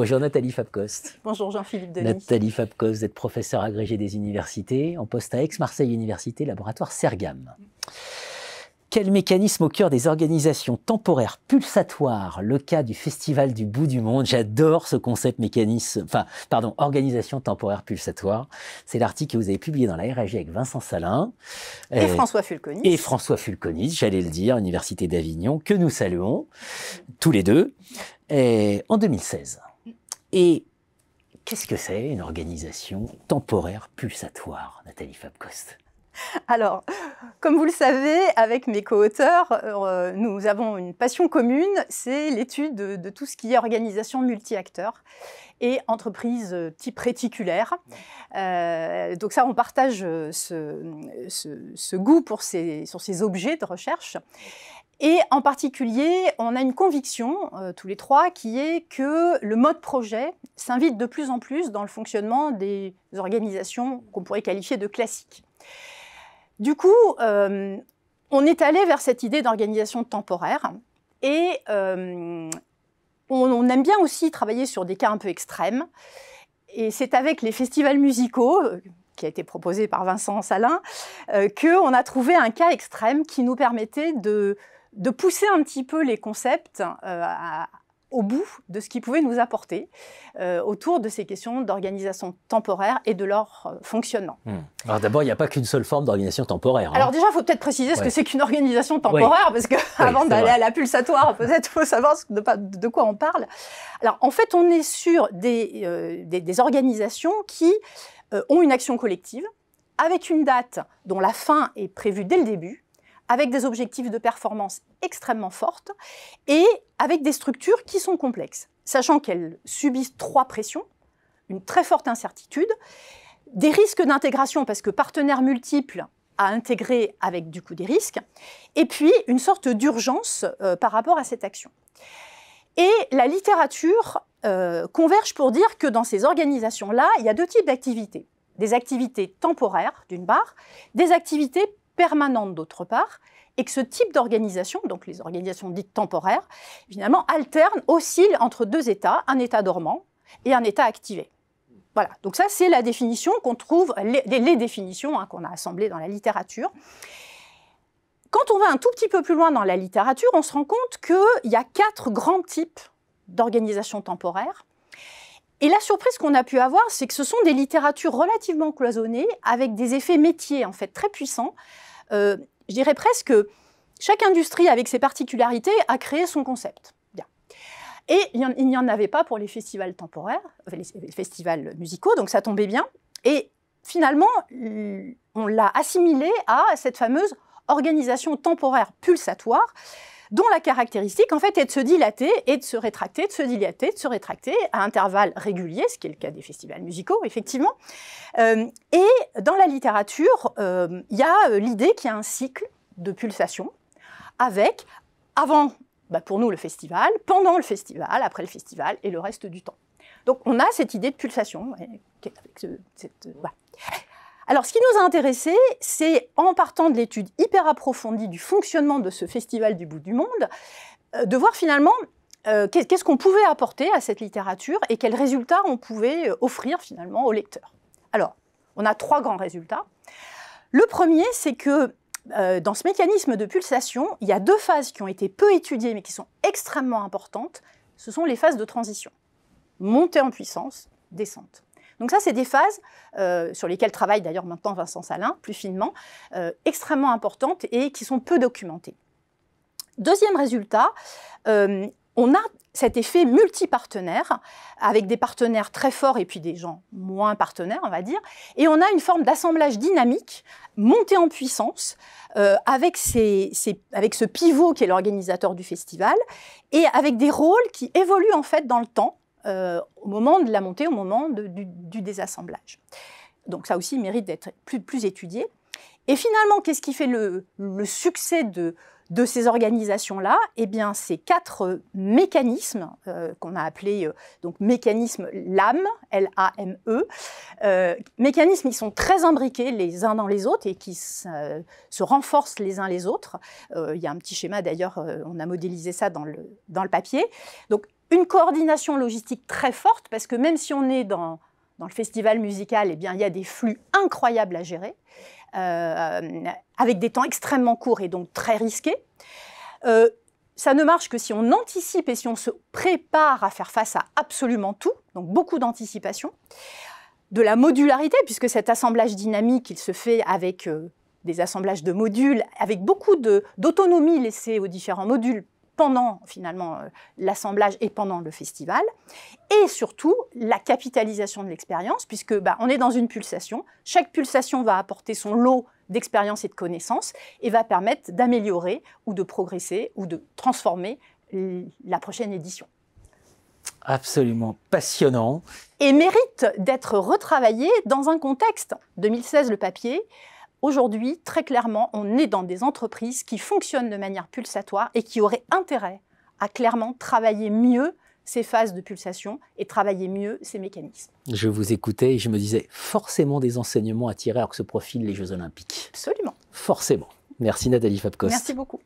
Bonjour Nathalie Fabcost. Bonjour Jean-Philippe Denis. Nathalie Fabcost, vous êtes professeure agrégée des universités, en poste à Aix-Marseille Université, laboratoire Sergam. Quel mécanisme au cœur des organisations temporaires pulsatoires Le cas du Festival du bout du monde. J'adore ce concept mécanisme, enfin, pardon, organisation temporaire pulsatoire. C'est l'article que vous avez publié dans la RAG avec Vincent Salin. Et euh, François Fulconis. Et François Fulconis, j'allais le dire, Université d'Avignon, que nous saluons, tous les deux, en 2016. Et qu'est-ce que c'est une organisation temporaire pulsatoire, Nathalie Fabcoste alors, comme vous le savez, avec mes co-auteurs, euh, nous avons une passion commune, c'est l'étude de, tout ce qui est organisation multi-acteurs et entreprise euh, type réticulaire. Euh, donc ça, on partage ce, goût pour sur ces objets de recherche. Et en particulier, on a une conviction, tous les trois, qui est que le mode projet s'invite de plus en plus dans le fonctionnement des organisations qu'on pourrait qualifier de classiques. Du coup, euh, on est allé vers cette idée d'organisation temporaire et euh, on, aime bien aussi travailler sur des cas un peu extrêmes. Et c'est avec les festivals musicaux, euh, qui a été proposé par Vincent Salin, euh, qu'on a trouvé un cas extrême qui nous permettait de, de pousser un petit peu les concepts à, au bout de ce qu'ils pouvaient nous apporter euh, autour de ces questions d'organisation temporaire et de leur euh, fonctionnement. Hmm. Alors d'abord, il n'y a pas qu'une seule forme d'organisation temporaire. Hein. Alors déjà, il faut peut-être préciser ce que c'est qu'une organisation temporaire, parce qu'avant d'aller à la pulsatoire, peut-être il faut savoir de, de, quoi on parle. Alors en fait, on est sur des, euh, des, des organisations qui ont une action collective, avec une date dont la fin est prévue dès le début, avec des objectifs de performance extrêmement fortes et avec des structures qui sont complexes, sachant qu'elles subissent trois pressions, une très forte incertitude, des risques d'intégration parce que partenaires multiples à intégrer avec du coup des risques, et puis une sorte d'urgence euh, par rapport à cette action. Et la littérature euh, converge pour dire que dans ces organisations-là, il y a deux types d'activités. Des activités temporaires, d'une part, des activités permanentes, d'autre part, et que ce type d'organisation, donc les organisations dites temporaires, finalement alternent, oscillent entre deux états, un état dormant et un état activé. Voilà, donc ça c'est la définition qu'on trouve, les, définitions hein, qu'on a assemblées dans la littérature. Quand on va un tout petit peu plus loin dans la littérature, on se rend compte qu'il y a quatre grands types d'organisations temporaires. Et la surprise qu'on a pu avoir, c'est que ce sont des littératures relativement cloisonnées, avec des effets métiers en fait très puissants. Euh, je dirais presque que chaque industrie, avec ses particularités, a créé son concept. Et il n'y en avait pas pour les festivals temporaires, les festivals musicaux, donc ça tombait bien. Et finalement, on l'a assimilé à cette fameuse organisation temporaire pulsatoire dont la caractéristique, en fait, est de se dilater et de se rétracter, de se dilater, de se rétracter à intervalles réguliers, ce qui est le cas des festivals musicaux, effectivement. Euh, et dans la littérature, euh, il y a euh, l'idée qu'il y a un cycle de pulsation avec, avant, bah, pour nous, le festival, pendant le festival, après le festival et le reste du temps. Donc on a cette idée de pulsation. avec cette, alors, ce qui nous a intéressé, c'est en partant de l'étude hyper approfondie du fonctionnement de ce festival du bout du monde, euh, de voir finalement euh, qu'est-ce qu'on pouvait apporter à cette littérature et quels résultats on pouvait euh, offrir finalement aux lecteurs. Alors, on a trois grands résultats. Le premier, c'est que dans ce mécanisme de pulsation, il y a deux phases qui ont été peu étudiées mais qui sont extrêmement importantes. Ce sont les phases de transition. Montée en puissance, descente. Donc ça, c'est des phases euh, sur lesquelles travaille d'ailleurs maintenant Vincent Salin, plus finement, euh, extrêmement importantes et qui sont peu documentées. Deuxième résultat, euh, on a cet effet multipartenaire, avec des partenaires très forts et puis des gens moins partenaires, on va dire. Et on a une forme d'assemblage dynamique, montée en puissance, avec, avec ce pivot qui est l'organisateur du festival, et avec des rôles qui évoluent en fait dans le temps, euh, au moment de la montée, au moment du, désassemblage. Donc ça aussi mérite d'être plus, plus, étudié. Et finalement, qu'est-ce qui fait le, succès de, de ces organisations-là Eh bien, ces quatre mécanismes euh, qu'on a appelés euh, donc mécanismes LAME, L-A-M-E, mécanismes qui sont très imbriqués les uns dans les autres et qui se, se renforcent les uns les autres. il y a un petit schéma d'ailleurs, on a modélisé ça dans le, dans le papier. Donc une coordination logistique très forte, parce que même si on est dans, dans le festival musical, eh bien, il y a des flux incroyables à gérer, euh, avec des temps extrêmement courts et donc très risqués. Euh, ça ne marche que si on anticipe et si on se prépare à faire face à absolument tout, donc beaucoup d'anticipation, de la modularité, puisque cet assemblage dynamique, il se fait avec euh, des assemblages de modules, avec beaucoup d'autonomie laissée aux différents modules pendant finalement euh, l'assemblage et pendant le festival. Et surtout, la capitalisation de l'expérience, puisque bah, on est dans une pulsation. Chaque pulsation va apporter son lot d'expérience et de connaissances et va permettre d'améliorer ou de progresser ou de transformer la prochaine édition. Absolument passionnant. Et mérite d'être retravaillé dans un contexte. 2016, le papier. Aujourd'hui, très clairement, on est dans des entreprises qui fonctionnent de manière pulsatoire et qui auraient intérêt à clairement travailler mieux ces phases de pulsation et travailler mieux ces mécanismes. Je vous écoutais et je me disais forcément des enseignements à tirer alors que se profilent les Jeux Olympiques. Absolument. Forcément. Merci Nathalie Fabkos. Merci beaucoup.